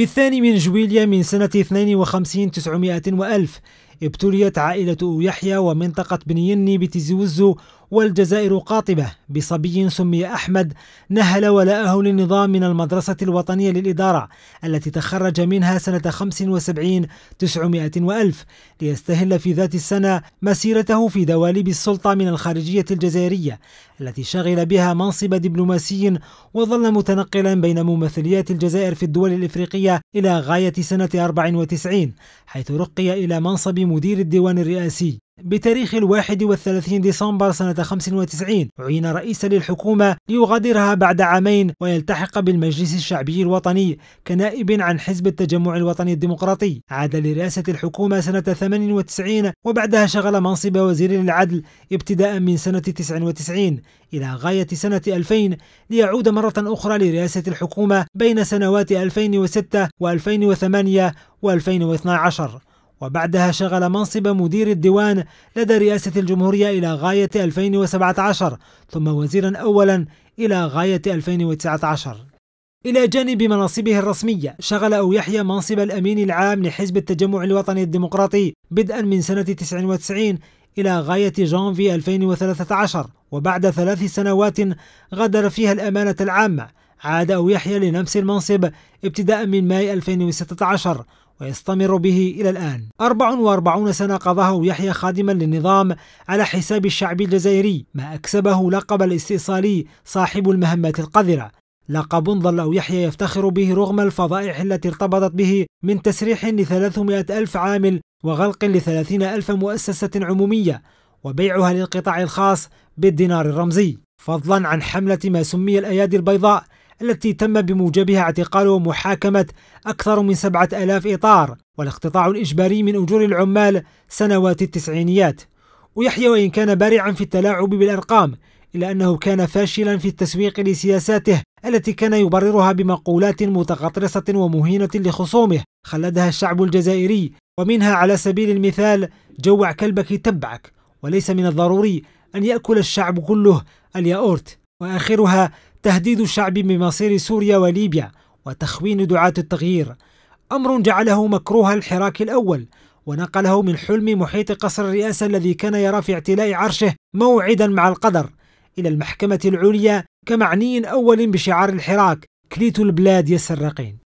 في الثاني من جويليا من سنة 52 900 وألف ابتليت عائلة يحيى ومنطقة بنيني بتزوزو والجزائر قاطبة بصبي سمي أحمد نهل ولاءه للنظام من المدرسة الوطنية للإدارة التي تخرج منها سنة 75 900 وألف ليستهل في ذات السنة مسيرته في دواليب السلطة من الخارجية الجزائرية التي شغل بها منصب دبلوماسي وظل متنقلا بين ممثليات الجزائر في الدول الإفريقية إلى غاية سنة 94 حيث رقي إلى منصب مدير الديوان الرئاسي بتاريخ الواحد والثلاثين ديسمبر سنة 95 عين رئيسا للحكومة ليغادرها بعد عامين ويلتحق بالمجلس الشعبي الوطني كنائب عن حزب التجمع الوطني الديمقراطي عاد لرئاسة الحكومة سنة 98 وبعدها شغل منصب وزير للعدل ابتداء من سنة 99 إلى غاية سنة 2000 ليعود مرة أخرى لرئاسة الحكومة بين سنوات 2006 و2008 و2012 وبعدها شغل منصب مدير الديوان لدى رئاسة الجمهورية إلى غاية 2017 ثم وزيرا أولا إلى غاية 2019 إلى جانب مناصبه الرسمية شغل أو يحيى منصب الأمين العام لحزب التجمع الوطني الديمقراطي بدءا من سنة 99 إلى غاية جانفي 2013 وبعد ثلاث سنوات غادر فيها الأمانة العامة عاد أو يحيى لنفس المنصب ابتداء من ماي 2016 ويستمر به إلى الآن 44 سنة قضاه يحيى خادما للنظام على حساب الشعب الجزائري ما أكسبه لقب الاستئصالي صاحب المهمات القذرة لقب ظل يحيى يفتخر به رغم الفضائح التي ارتبطت به من تسريح ل ألف عامل وغلق ل ألف مؤسسة عمومية وبيعها للقطاع الخاص بالدينار الرمزي فضلا عن حملة ما سمي الأيادي البيضاء التي تم بموجبها اعتقال ومحاكمة أكثر من سبعة ألاف إطار والاقتطاع الإجباري من أجور العمال سنوات التسعينيات ويحيى وإن كان بارعا في التلاعب بالأرقام إلا أنه كان فاشلا في التسويق لسياساته التي كان يبررها بمقولات متغطرسة ومهينة لخصومه خلدها الشعب الجزائري ومنها على سبيل المثال جوع كلبك تبعك وليس من الضروري أن يأكل الشعب كله الياورت وآخرها تهديد الشعب بمصير سوريا وليبيا وتخوين دعاة التغيير أمر جعله مكروه الحراك الأول ونقله من حلم محيط قصر الرئاسة الذي كان يرى في اعتلاء عرشه موعدا مع القدر إلى المحكمة العليا كمعني أول بشعار الحراك كليت البلاد يا سراقين